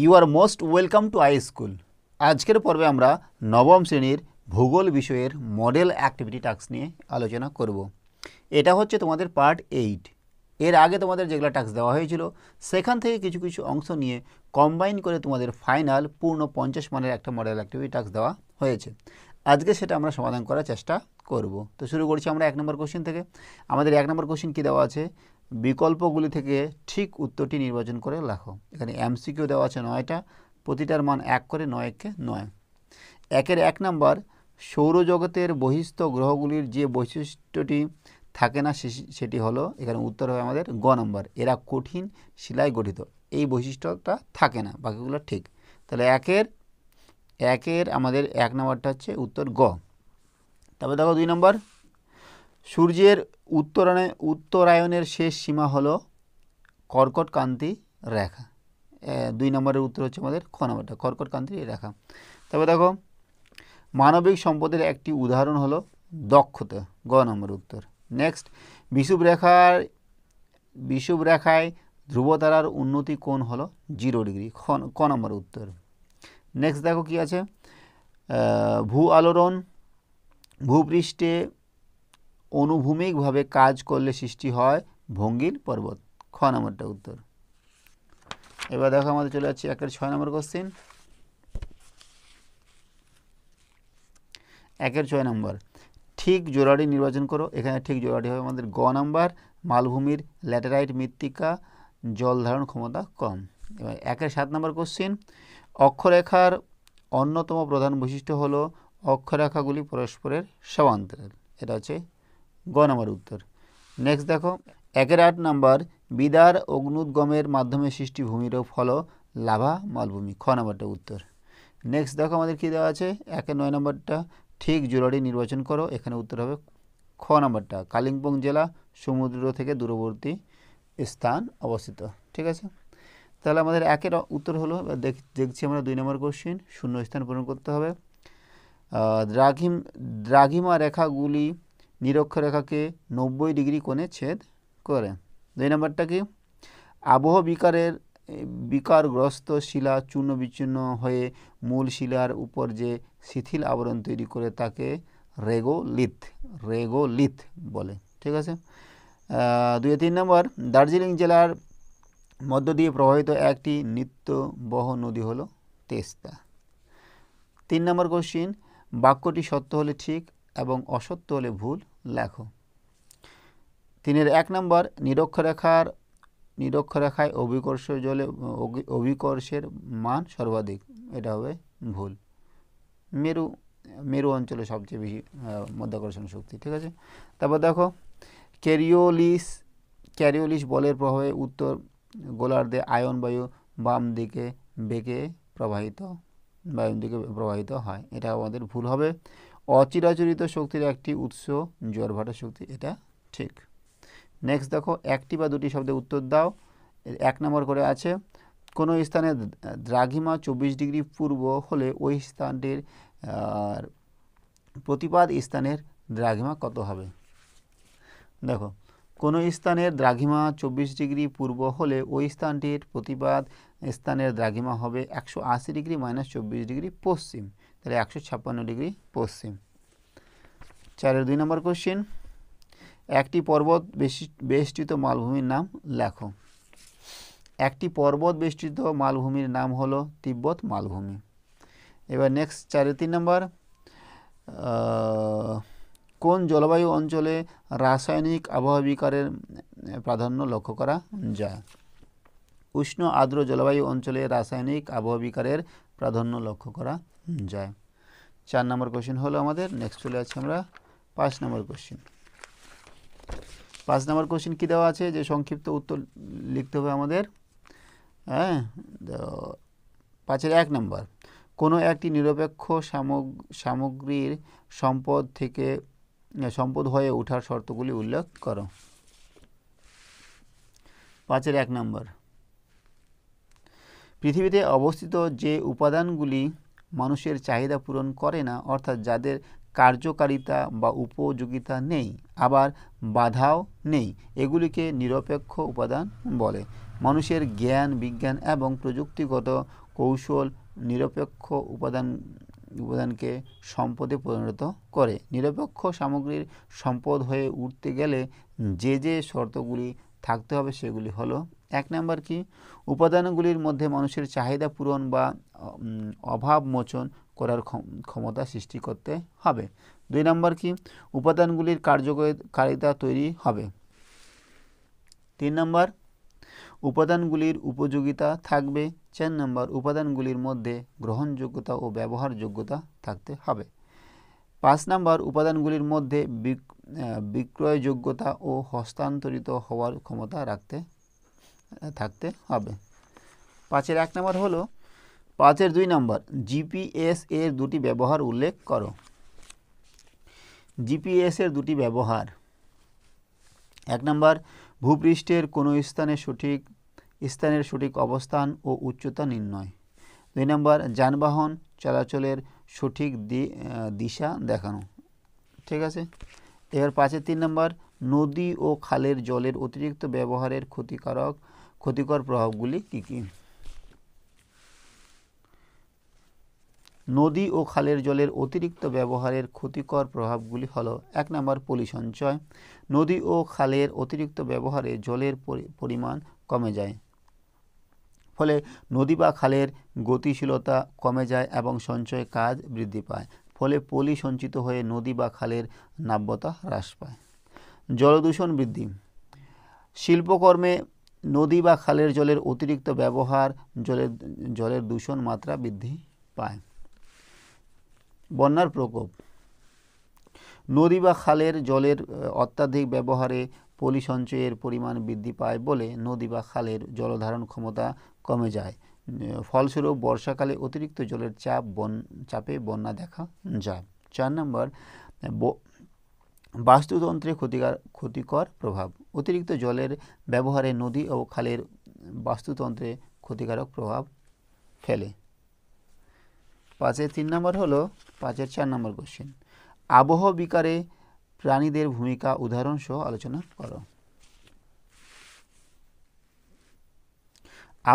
you are most welcome to I school আজকের পর্বে আমরা নবম শ্রেণীর ভূগোল বিষয়ের মডেল অ্যাক্টিভিটি টাস্ক নিয়ে আলোচনা করব এটা হচ্ছে তোমাদের পার্ট এইট এর আগে তোমাদের যেগুলো টাস্ক দেওয়া হয়েছিল সেখান থেকে কিছু কিছু অংশ নিয়ে কম্বাইন করে তোমাদের ফাইনাল পূর্ণ পঞ্চাশ মানের একটা মডেল অ্যাক্টিভিটি টাস্ক দেওয়া হয়েছে আজকে সেটা আমরা সমাধান করার চেষ্টা করব তো শুরু করছি আমরা এক নম্বর কোশ্চেন থেকে আমাদের এক নম্বর কোশ্চেন কী দেওয়া আছে বিকল্পগুলি থেকে ঠিক উত্তরটি নির্বাচন করে লেখো এখানে এমসিকিউ দেওয়া আছে নয়টা প্রতিটার মান এক করে নয়কে নয় একের এক নাম্বার সৌরজগতের বহিস্থ গ্রহগুলির যে বৈশিষ্ট্যটি থাকে না সেটি হলো এখানে উত্তর হবে আমাদের গ নম্বর এরা কঠিন শিলায় গঠিত এই বৈশিষ্ট্যটা থাকে না বাকিগুলো ঠিক তাহলে একের একের আমাদের এক নম্বরটা হচ্ছে উত্তর গ তারপর দেখো দুই নম্বর সূর্যের উত্তরায়ণে উত্তরায়ণের শেষ সীমা হল কর্কটকান্তি রেখা দুই নম্বরের উত্তর হচ্ছে আমাদের খ নম্বরটা কর্কটকান্তি রেখা তবে দেখো মানবিক সম্পদের একটি উদাহরণ হলো দক্ষতা গ নম্বর উত্তর নেক্সট বিষুভ রেখার বিষুভ রেখায় ধ্রুবতারার উন্নতি কোণ হলো জিরো ডিগ্রি ক নম্বর উত্তর নেক্সট দেখো কি আছে ভূ আলোড়ন ভূপৃষ্ঠে অনুভূমিকভাবে কাজ করলে সৃষ্টি হয় ভঙ্গির পর্বত খ নম্বরটা উত্তর এবার দেখো আমাদের চলে যাচ্ছে একের ছয় নম্বর কোশ্চিন একের ছয় নম্বর ঠিক জোড়াটি নির্বাচন করো এখানে ঠিক জোড়াটি হবে আমাদের গ নাম্বার মালভূমির ল্যাটেরাইট মৃত্তিকা জলধারণ ক্ষমতা কম এবার একের সাত নম্বর কোশ্চিন অক্ষরেখার অন্যতম প্রধান বৈশিষ্ট্য হলো অক্ষরেখাগুলি পরস্পরের সমান্তরের এটা হচ্ছে গ নম্বর উত্তর নেক্সট দেখো একের আট নাম্বার বিদার অগ্নুদ্গমের মাধ্যমে সৃষ্টি ভূমিরূপ হলো লাভা মালভূমি খ নম্বরটা উত্তর নেক্সট দেখো আমাদের কী দেওয়া আছে একের নয় নম্বরটা ঠিক জুলারি নির্বাচন করো এখানে উত্তর হবে খ নম্বরটা কালিম্পং জেলা সমুদ্র থেকে দূরবর্তী স্থান অবস্থিত ঠিক আছে তাহলে আমাদের একের উত্তর হলো দেখছি আমরা দুই নম্বর কোশ্চিন শূন্য স্থান পূরণ করতে হবে দ্রাঘিম দ্রাঘিমা রেখাগুলি নিরক্ষরেখাকে নব্বই ডিগ্রি কোণে ছেদ করে দুই নম্বরটা কি আবহ বিকারের বিকারগ্রস্ত শিলা চূর্ণ বিচূর্ণ হয়ে মূল শিলার উপর যে শিথিল আবরণ তৈরি করে তাকে রেগোলিথ রেগোলিথ বলে ঠিক আছে দুই তিন নম্বর দার্জিলিং জেলার মধ্য দিয়ে প্রবাহিত একটি নিত্যবহ নদী হলো তেস্তা তিন নম্বর কোশ্চিন বাক্যটি সত্য হলে ঠিক এবং অসত্য হলে ভুল লেখো তিনের এক নম্বর নিরক্ষরেখার নিরক্ষরেখায় অভিকর্ষ জলে অভিকর্ষের মান সর্বাধিক এটা হবে ভুল মেরু মেরু অঞ্চলে সবচেয়ে বেশি মধ্যাকর্ষণ শক্তি ঠিক আছে তারপর দেখো ক্যারিওলিস ক্যারিওলিস বলের প্রভাবে উত্তর গোলার্ধে আয়ন বায়ু বাম দিকে বেগে প্রবাহিত বায়ুর দিকে প্রবাহিত হয় এটা আমাদের ভুল হবে অচিরাচরিত শক্তির একটি উৎস জোয়ার শক্তি এটা ঠিক নেক্সট দেখো একটি বা দুটি শব্দে উত্তর দাও এক নম্বর করে আছে কোনো স্থানে দ্রাঘিমা চব্বিশ ডিগ্রি পূর্ব হলে ওই স্থানটির প্রতিপাদ স্থানের দ্রাঘিমা কত হবে দেখো কোনো স্থানের দ্রাঘিমা চব্বিশ ডিগ্রি পূর্ব হলে ওই স্থানটির প্রতিপাদ স্থানের দ্রাঘিমা হবে একশো ডিগ্রি মাইনাস চব্বিশ ডিগ্রি পশ্চিম তাহলে একশো ছাপ্পান্ন ডিগ্রি পশ্চিম চারের দুই নম্বর কোশ্চেন একটি পর্বত বেষ্টিত মালভূমির নাম লেখো একটি পর্বত বেষ্টিত মালভূমির নাম হলো তিব্বত মালভূমি এবার নেক্সট চারের তিন নম্বর কোন জলবায়ু অঞ্চলে রাসায়নিক আবহাওয়া বিকারের প্রাধান্য লক্ষ্য করা যায় উষ্ণ আর্দ্র জলবায়ু অঞ্চলে রাসায়নিক আবহাওয়া বিকারের প্রাধান্য লক্ষ্য করা যায় চার নম্বর কোশ্চেন হলো আমাদের নেক্সট চলে আছে আমরা পাঁচ নম্বর কোশ্চেন পাঁচ নম্বর কোশ্চেন কী দেওয়া আছে যে সংক্ষিপ্ত উত্তর লিখতে হবে আমাদের হ্যাঁ পাঁচের এক নম্বর কোনো একটি নিরপেক্ষ সামগ্রীর সম্পদ থেকে সম্পদ হয়ে ওঠার শর্তগুলি উল্লেখ করো পাঁচের এক নম্বর পৃথিবীতে অবস্থিত যে উপাদানগুলি মানুষের চাহিদা পূরণ করে না অর্থাৎ যাদের কার্যকারিতা বা উপযোগিতা নেই আবার বাধাও নেই এগুলিকে নিরপেক্ষ উপাদান বলে মানুষের জ্ঞান বিজ্ঞান এবং প্রযুক্তিগত কৌশল নিরপেক্ষ উপাদান উপাদানকে সম্পদে পরিণত করে নিরপেক্ষ সামগ্রীর সম্পদ হয়ে উঠতে গেলে যে যে শর্তগুলি থাকতে হবে সেগুলি হলো এক নম্বর কি উপাদানগুলির মধ্যে মানুষের চাহিদা পূরণ বা অভাব মোচন করার ক্ষমতা সৃষ্টি করতে হবে দুই নম্বর কি উপাদানগুলির কার্যকারিতা তৈরি হবে তিন নম্বর উপাদানগুলির উপযোগিতা থাকবে চার নম্বর উপাদানগুলির মধ্যে গ্রহণযোগ্যতা ও ব্যবহারযোগ্যতা থাকতে হবে পাঁচ নম্বর উপাদানগুলির মধ্যে বিক্রয়যোগ্যতা ও হস্তান্তরিত হওয়ার ক্ষমতা রাখতে থাকতে হবে পাঁচের এক নম্বর হলো পাঁচের দুই নম্বর জিপিএস এর দুটি ব্যবহার উল্লেখ করো জিপিএস এর দুটি ব্যবহার এক নম্বর ভূপৃষ্ঠের কোনো স্থানে সঠিক স্থানের সঠিক অবস্থান ও উচ্চতা নির্ণয় দুই নম্বর যানবাহন চলাচলের সঠিক দিশা দেখানো ঠিক আছে এবার পাঁচে তিন নম্বর নদী ও খালের জলের অতিরিক্ত ব্যবহারের ক্ষতিকারক ক্ষতিকর প্রভাবগুলি কী কী নদী ও খালের জলের অতিরিক্ত ব্যবহারের ক্ষতিকর প্রভাবগুলি হল এক নম্বর পলি সঞ্চয় নদী ও খালের অতিরিক্ত ব্যবহারে জলের পরিমাণ কমে যায় ফলে নদী বা খালের গতিশীলতা কমে যায় এবং সঞ্চয় কাজ বৃদ্ধি পায় ফলে পলি সঞ্চিত হয়ে নদী বা খালের নাব্যতা হ্রাস পায় জলদূষণ বৃদ্ধি শিল্পকর্মে নদী বা খালের জলের অতিরিক্ত ব্যবহার জলের জলের দূষণ মাত্রা বৃদ্ধি পায় বন্যার প্রকোপ নদী বা খালের জলের অত্যাধিক ব্যবহারে পলি সঞ্চয়ের পরিমাণ বৃদ্ধি পায় বলে নদী বা খালের জলধারণ ক্ষমতা কমে যায় ফলস্বরূপ বর্ষাকালে অতিরিক্ত জলের চাপ বন চাপে বন্যা দেখা যায় চার নম্বর বাস্তুতন্ত্রে ক্ষতিকার ক্ষতিকর প্রভাব অতিরিক্ত জলের ব্যবহারে নদী ও খালের বাস্তুতন্ত্রে ক্ষতিকারক প্রভাব ফেলে পাঁচের তিন নম্বর হলো পাঁচের চার নম্বর কোশ্চেন আবহাওয়া বিকারে প্রাণীদের ভূমিকা উদাহরণসহ আলোচনা করো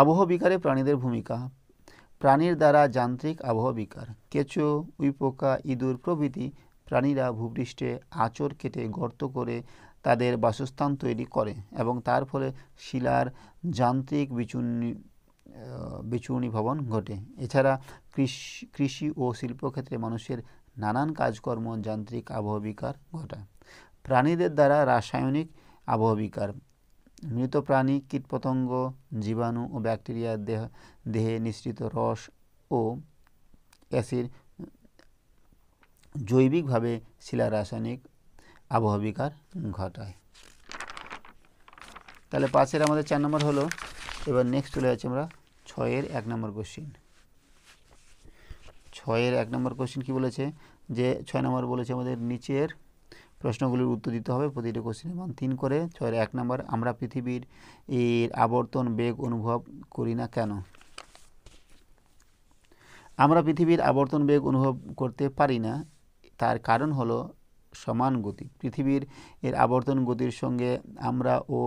আবহ বিকারে প্রাণীদের ভূমিকা প্রাণীর দ্বারা যান্ত্রিক আবহ বিকার কেঁচো উইপোকা ইঁদুর প্রভৃতি প্রাণীরা ভূপৃষ্ঠে আচর কেটে গর্ত করে তাদের বাসস্থান তৈরি করে এবং তার ফলে শিলার যান্ত্রিক বিচুনি বিচূর্ণী ভবন ঘটে এছাড়া কৃষি কৃষি ও শিল্পক্ষেত্রে মানুষের নানান কাজকর্ম যান্ত্রিক আবহবিকার ঘটায় প্রাণীদের দ্বারা রাসায়নিক আবহবিকার মৃত প্রাণী কীটপতঙ্গ জীবাণু ও ব্যাকটেরিয়া দেহ দেহে নিঃসৃত রস ও অ্যাসিড জৈবিকভাবে শিলা রাসায়নিক আবহবিকার ঘটায় তাহলে পাশের আমাদের চার নম্বর হলো এবার নেক্সট চলে যাচ্ছি আমরা ছয়ের এক নম্বর কোশ্চিন ছয়ের এক নম্বর কোশ্চিন কি বলেছে যে ছয় নম্বর বলেছে আমাদের নিচের প্রশ্নগুলির উত্তর দিতে হবে প্রতিটি কোশ্চেনের মান তিন করে ছয় এক নম্বর আমরা পৃথিবীর এর আবর্তন বেগ অনুভব করি না কেন আমরা পৃথিবীর আবর্তন বেগ অনুভব করতে পারি না তার কারণ হলো সমান গতি পৃথিবীর এর আবর্তন গতির সঙ্গে আমরা ও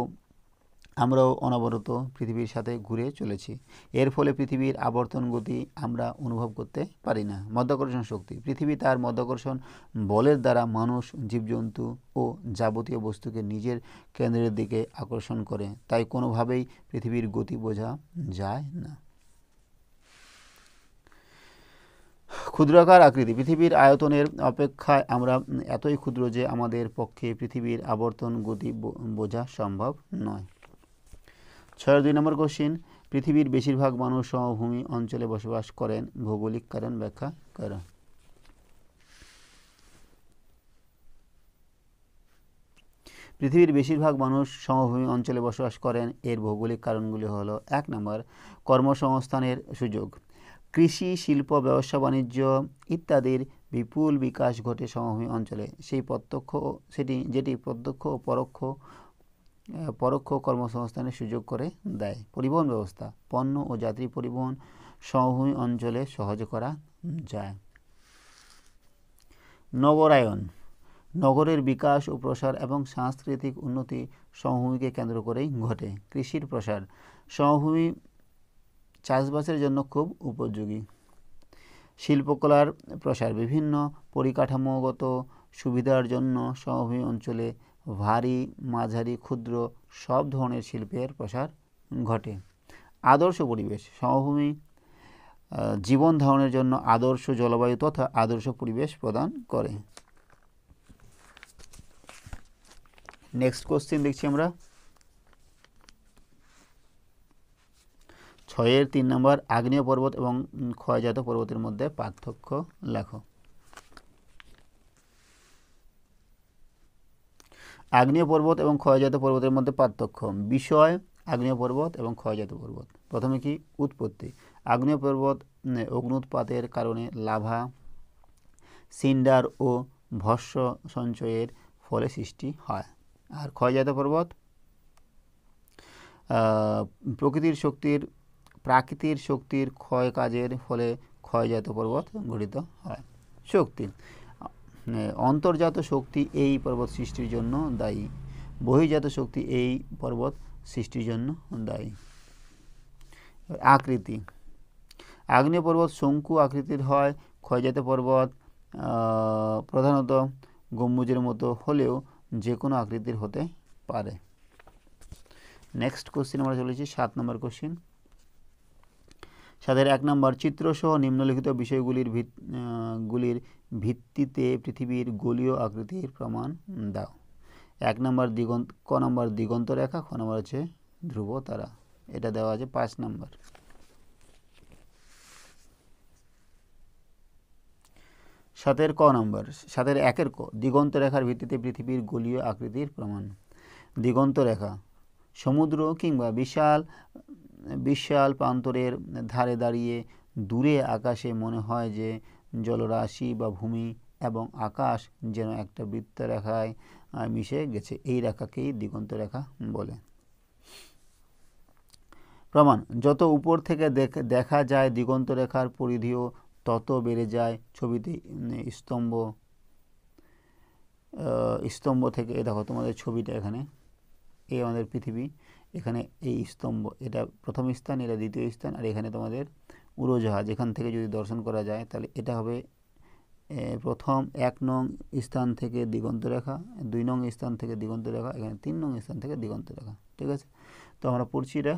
আমরাও অনবরত পৃথিবীর সাথে ঘুরে চলেছি এর ফলে পৃথিবীর আবর্তন গতি আমরা অনুভব করতে পারি না মধ্যাকর্ষণ শক্তি পৃথিবী তার মধ্যাকর্ষণ বলের দ্বারা মানুষ জীবজন্তু ও যাবতীয় বস্তুকে নিজের কেন্দ্রের দিকে আকর্ষণ করে তাই কোনোভাবেই পৃথিবীর গতি বোঝা যায় না ক্ষুদ্রাকার আকৃতি পৃথিবীর আয়তনের অপেক্ষায় আমরা এতই ক্ষুদ্র যে আমাদের পক্ষে পৃথিবীর আবর্তন গতি বোঝা সম্ভব নয় ছয় দুই নম্বর কোশ্চিন পৃথিবীর বেশিরভাগ মানুষ সমভূমি অঞ্চলে বসবাস করেন ভৌগোলিক কারণ ব্যাখ্যা করা পৃথিবীর বেশিরভাগ মানুষ সমভূমি অঞ্চলে বসবাস করেন এর ভৌগোলিক কারণগুলি হল এক নম্বর কর্মসংস্থানের সুযোগ কৃষি শিল্প ব্যবসা বাণিজ্য ইত্যাদির বিপুল বিকাশ ঘটে সমভূমি অঞ্চলে সেই প্রত্যক্ষ সেটি যেটি প্রত্যক্ষ ও পরোক্ষ পরোক্ষ কর্মসংস্থানের সুযোগ করে দেয় পরিবহন ব্যবস্থা পণ্য ও যাত্রী পরিবহন সমভূমি অঞ্চলে সহজ করা যায় নগরায়ন নগরের বিকাশ ও প্রসার এবং সাংস্কৃতিক উন্নতি সমভূমিকে কেন্দ্র করেই ঘটে কৃষির প্রসার সমভূমি চাষবাসের জন্য খুব উপযোগী শিল্পকলার প্রসার বিভিন্ন পরিকাঠামোগত সুবিধার জন্য সমভূমি অঞ্চলে ভারী মাঝারি ক্ষুদ্র সব ধরনের শিল্পের প্রসার ঘটে আদর্শ পরিবেশ সমভূমি জীবন ধারণের জন্য আদর্শ জলবায়ু তথা আদর্শ পরিবেশ প্রদান করে নেক্সট কোশ্চেন দেখছি আমরা ছয়ের তিন নম্বর আগ্নেয় পর্বত এবং ক্ষয়জাত পর্বতের মধ্যে পার্থক্য লেখো আগ্নেয় পর্বত এবং ক্ষয়জাত পর্বতের মধ্যে পার্থক্য বিষয় আগ্নেয় পর্বত এবং ক্ষয়জাত পর্বত প্রথমে কি উৎপত্তি আগ্নেয় পর্বত অগ্নুৎপাতের কারণে লাভা সিন্ডার ও ভস্য সঞ্চয়ের ফলে সৃষ্টি হয় আর ক্ষয়জাত পর্বত প্রকৃতির শক্তির প্রাকৃতির শক্তির ক্ষয় কাজের ফলে ক্ষয়জাত পর্বত গঠিত হয় শক্তি অন্তর্জাত শক্তি এই পর্বত সৃষ্টির জন্য দায়ী বহির্জাত শক্তি এই পর্বত সৃষ্টির জন্য দায়ী আকৃতি আগ্নেয় পর্বত শঙ্কু আকৃতির হয় ক্ষয়জাত পর্বত প্রধানত গম্বুজের মতো হলেও যে কোনো আকৃতির হতে পারে নেক্সট কোশ্চেন আমরা চলেছি সাত নম্বর কোশ্চেন সাদের এক নম্বর চিত্রসহ নিম্নলিখিত বিষয়গুলির ভিত গুলির ভিত্তিতে পৃথিবীর গোলীয় আকৃতির প্রমাণ দাও এক নম্বর দিগন্ত ক নম্বর দিগন্ত রেখা খ নম্বর আছে ধ্রুব তারা এটা দেওয়া আছে পাঁচ নম্বর সাতের ক নম্বর সাতের একের ক দিগন্ত রেখার ভিত্তিতে পৃথিবীর গোলীয় আকৃতির প্রমাণ দিগন্ত রেখা সমুদ্র কিংবা বিশাল বিশাল প্রান্তরের ধারে দাঁড়িয়ে দূরে আকাশে মনে হয় যে জলরাশি বা ভূমি এবং আকাশ যেন একটা বৃত্ত রেখায় মিশে গেছে এই রেখাকেই দিগন্ত রেখা বলে প্রমাণ যত উপর থেকে দেখা যায় দিগন্ত রেখার পরিধিও তত বেড়ে যায় ছবিতে স্তম্ভ স্তম্ভ থেকে দেখো তোমাদের ছবিটা এখানে এই আমাদের পৃথিবী এখানে এই স্তম্ভ এটা প্রথম স্থান এটা দ্বিতীয় স্থান আর এখানে তোমাদের উড়োজাহাজ এখান থেকে যদি দর্শন করা যায় তাহলে এটা হবে প্রথম এক নং স্থান থেকে দিগন্ত রেখা দুই নং স্থান থেকে দিগন্ত রেখা এখানে তিন নং স্থান থেকে দিগন্ত রেখা ঠিক আছে তো আমরা পড়ছি এটা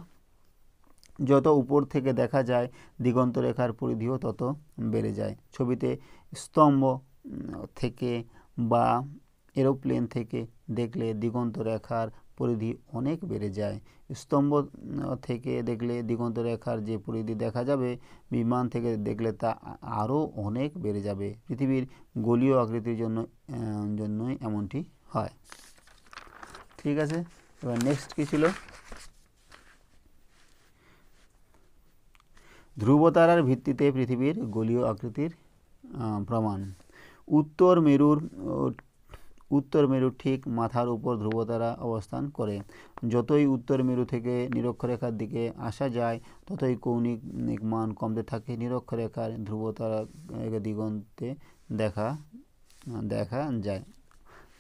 যত উপর থেকে দেখা যায় দিগন্ত রেখার পরিধিও তত বেড়ে যায় ছবিতে স্তম্ভ থেকে বা এরোপ্লেন থেকে দেখলে দিগন্ত রেখার পরিধি অনেক বেড়ে যায় স্তম্ভ থেকে দেখলে দিগন্ত রেখার যে পরিধি দেখা যাবে বিমান থেকে দেখলে তা আরও অনেক বেড়ে যাবে পৃথিবীর গোলীয় আকৃতির জন্য জন্যই এমনটি হয় ঠিক আছে এবার নেক্সট কী ছিল ধ্রুবতারার ভিত্তিতে পৃথিবীর গোলীয় আকৃতির প্রমাণ উত্তর মেরুর উত্তর মেরু ঠিক মাথার উপর ধ্রুবতারা অবস্থান করে যতই উত্তর মেরু থেকে নিরক্ষরেখার দিকে আসা যায় ততই কৌণিক মান কমতে থাকে নিরক্ষরেখার ধ্রুবতারা দিগন্তে দেখা দেখা যায়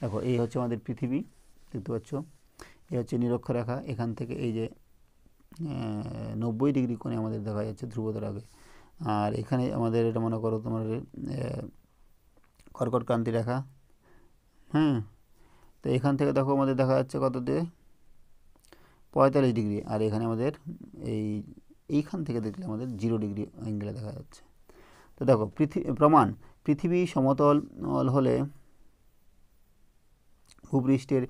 দেখো এই হচ্ছে আমাদের পৃথিবী দেখতে পাচ্ছ এই হচ্ছে নিরক্ষরেখা এখান থেকে এই যে নব্বই ডিগ্রি কোণে আমাদের দেখা যাচ্ছে ধ্রুবতারাকে আর এখানে আমাদের এটা মনে করো তোমার কর্কটক্রান্তি রেখা হ্যাঁ তো এখান থেকে দেখো আমাদের দেখা যাচ্ছে কত দিয়ে পঁয়তাল্লিশ ডিগ্রি আর এখানে আমাদের এই এইখান থেকে দেখলে আমাদের জিরো ডিগ্রি অ্যাঙ্গেলে দেখা যাচ্ছে তো দেখো পৃথিবী প্রমাণ পৃথিবী সমতল হলে ভূপৃষ্ঠের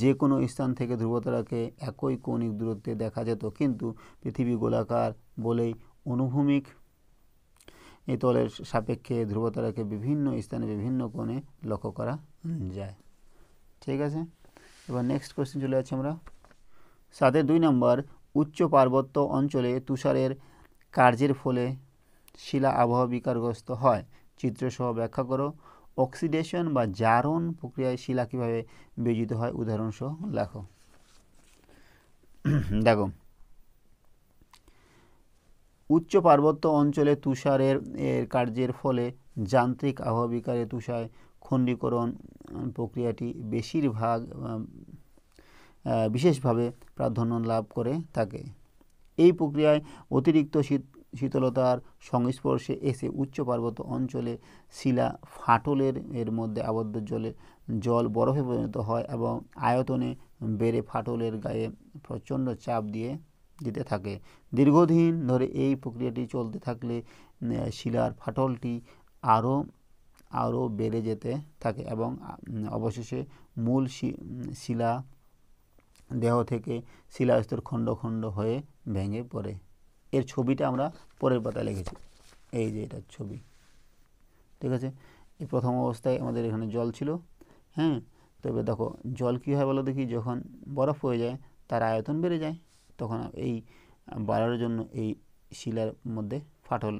যে কোনো স্থান থেকে ধ্রুবতারাকে একই কৌণিক দূরত্বে দেখা যেত কিন্তু পৃথিবী গোলাকার বলেই অনুভূমিক এই তলের সাপেক্ষে ধ্রুবতারাকে বিভিন্ন স্থানে বিভিন্ন কোণে লক্ষ্য করা যায় ঠিক আছে এবার নেক্সট কোশ্চেন চলে যাচ্ছি আমরা সাথে দুই নম্বর উচ্চ পার্বত্য অঞ্চলে তুষারের কার্যের ফলে শিলা আবহাওয়া বিকারগ্রস্ত হয় চিত্রসহ ব্যাখ্যা করো অক্সিডেশন বা জারণ প্রক্রিয়ায় শিলা কীভাবে বিয়োজিত হয় উদাহরণসহ লেখো দেখো উচ্চ পার্বত্য অঞ্চলে তুষারের এর কার্যের ফলে যান্ত্রিক আহবিকারে তুষার খণ্ডীকরণ প্রক্রিয়াটি বেশিরভাগ বিশেষভাবে প্রাধান্য লাভ করে থাকে এই প্রক্রিয়ায় অতিরিক্ত শীত শীতলতার সংস্পর্শে এসে উচ্চ পার্বত্য অঞ্চলে শিলা ফাটলের এর মধ্যে আবদ্ধ জলে জল বরফে পরিণত হয় এবং আয়তনে বেড়ে ফাটলের গায়ে প্রচণ্ড চাপ দিয়ে দিতে থাকে দীর্ঘদিন ধরে এই প্রক্রিয়াটি চলতে থাকলে শিলার ফাটলটি আরও আরও বেড়ে যেতে থাকে এবং অবশেষে মূল শিলা দেহ থেকে শিলাস্তর খণ্ড খণ্ড হয়ে ভেঙে পড়ে এর ছবিটা আমরা পরের পাতায় লিখেছি এই যে এটার ছবি ঠিক আছে এই প্রথম অবস্থায় আমাদের এখানে জল ছিল হ্যাঁ তবে দেখো জল কী হয় বলো দেখি যখন বরফ হয়ে যায় তার আয়তন বেড়ে যায় তখন এই বাড়ার জন্য এই শিলার মধ্যে ফাটল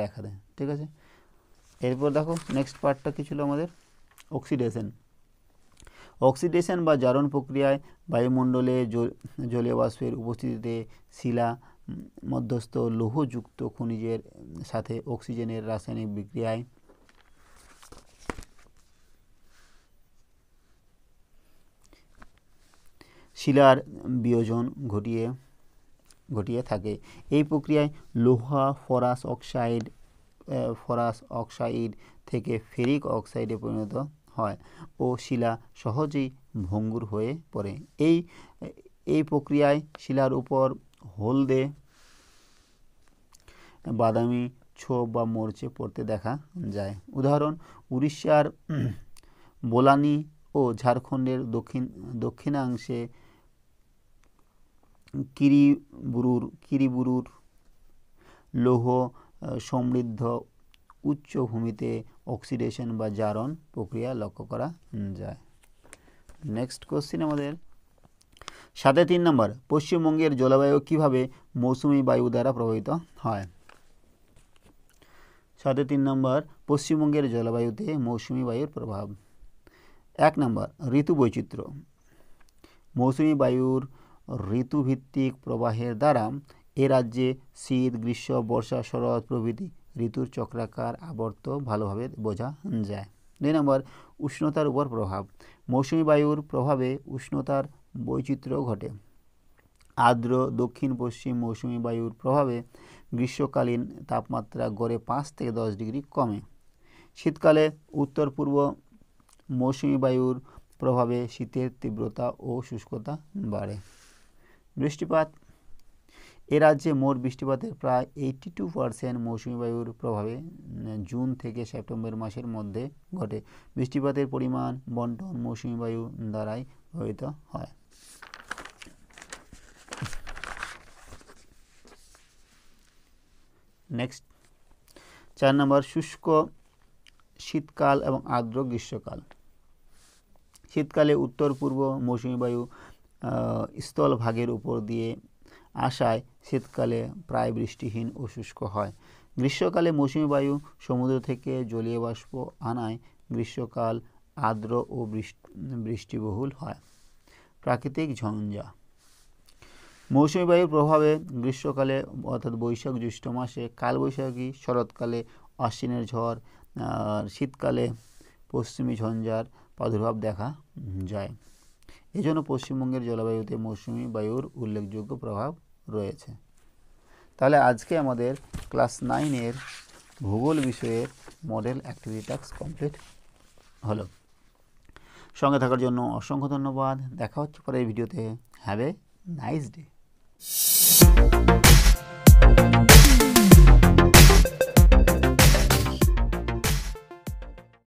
দেখা দেয় ঠিক আছে এরপর দেখো নেক্সট পার্টটা কী ছিল আমাদের অক্সিডেশন অক্সিডেশন বা জারণ প্রক্রিয়ায় বায়ুমণ্ডলে জলীয় বাষ্পের উপস্থিতিতে শিলা মধ্যস্থ লৌহযুক্ত খনিজের সাথে অক্সিজেনের রাসায়নিক বিক্রিয়ায় শিলার বিয়োজন ঘটিয়ে ঘটিয়ে থাকে এই প্রক্রিয়ায় লোহা ফরাস অক্সাইড ফরাস অক্সাইড থেকে ফেরিক অক্সাইডে পরিণত হয় ও শিলা সহজেই ভঙ্গুর হয়ে পড়ে এই এই প্রক্রিয়ায় শিলার উপর হলদে বাদামি ছোপ বা মরচে পড়তে দেখা যায় উদাহরণ উড়িষ্যার বোলানি ও ঝাড়খণ্ডের দক্ষিণ দক্ষিণাংশে কিরিবুরুর কিরিবুরুর লৌহ সমৃদ্ধ উচ্চভূমিতে অক্সিডেশন বা জারণ প্রক্রিয়া লক্ষ্য করা যায় নেক্সট কোশ্চিন আমাদের সাথে তিন নম্বর পশ্চিমবঙ্গের জলবায়ু কিভাবে মৌসুমি বায়ু দ্বারা প্রভাবিত হয় সাথে তিন নম্বর পশ্চিমবঙ্গের জলবায়ুতে মৌসুমি বায়ুর প্রভাব এক নম্বর ঋতু বৈচিত্র্য মৌসুমি বায়ুর ঋতুভিত্তিক প্রবাহের দ্বারা এ রাজ্যে শীত গ্রীষ্ম বর্ষা শরৎ প্রভৃতি ঋতুর চক্রাকার আবর্ত ভালোভাবে বোঝা যায় দুই নম্বর উষ্ণতার উপর প্রভাব মৌসুমি বায়ুর প্রভাবে উষ্ণতার বৈচিত্র্য ঘটে আর্দ্র দক্ষিণ পশ্চিম মৌসুমি বায়ুর প্রভাবে গ্রীষ্মকালীন তাপমাত্রা গড়ে পাঁচ থেকে দশ ডিগ্রি কমে শীতকালে উত্তর পূর্ব মৌসুমি বায়ুর প্রভাবে শীতের তীব্রতা ও শুষ্কতা বাড়ে বৃষ্টিপাত এ রাজ্যে মোট বৃষ্টিপাতের প্রায় এইটি টু পারসেন্ট মৌসুমি বায়ুর প্রভাবে জুন থেকে সেপ্টেম্বর মাসের মধ্যে ঘটে বৃষ্টিপাতের পরিমাণ বন্টন মৌসুমি বায়ু দ্বারাই প্রভাবিত হয় নেক্সট চার নম্বর শুষ্ক শীতকাল এবং আর্দ্র গ্রীষ্মকাল শীতকালে উত্তর পূর্ব মৌসুমি বায়ু স্থলভাগের উপর দিয়ে আসায় শীতকালে প্রায় বৃষ্টিহীন ও শুষ্ক হয় গ্রীষ্মকালে মৌসুমি বায়ু সমুদ্র থেকে জলীয় বাষ্প আনায় গ্রীষ্মকাল আর্দ্র ও বৃষ্টিবহুল হয় প্রাকৃতিক ঝঞ্ঝা মৌসুমি বায়ুর প্রভাবে গ্রীষ্মকালে অর্থাৎ বৈশাখ জ্যৈষ্ঠ মাসে কালবৈশাখী শরৎকালে অশ্বিনের ঝড় শীতকালে পশ্চিমী ঝঞ্ঝার প্রাদুর্ভাব দেখা যায় এজন্য পশ্চিমবঙ্গের জলবায়ুতে মৌসুমি বায়ুর উল্লেখযোগ্য প্রভাব রয়েছে তাহলে আজকে আমাদের ক্লাস নাইনের ভূগোল বিষয়ের মডেল অ্যাক্টিভিটি টাস্ক কমপ্লিট হলো সঙ্গে থাকার জন্য অসংখ্য ধন্যবাদ দেখা হচ্ছে এই ভিডিওতে হ্যাভ এ নাইস ডে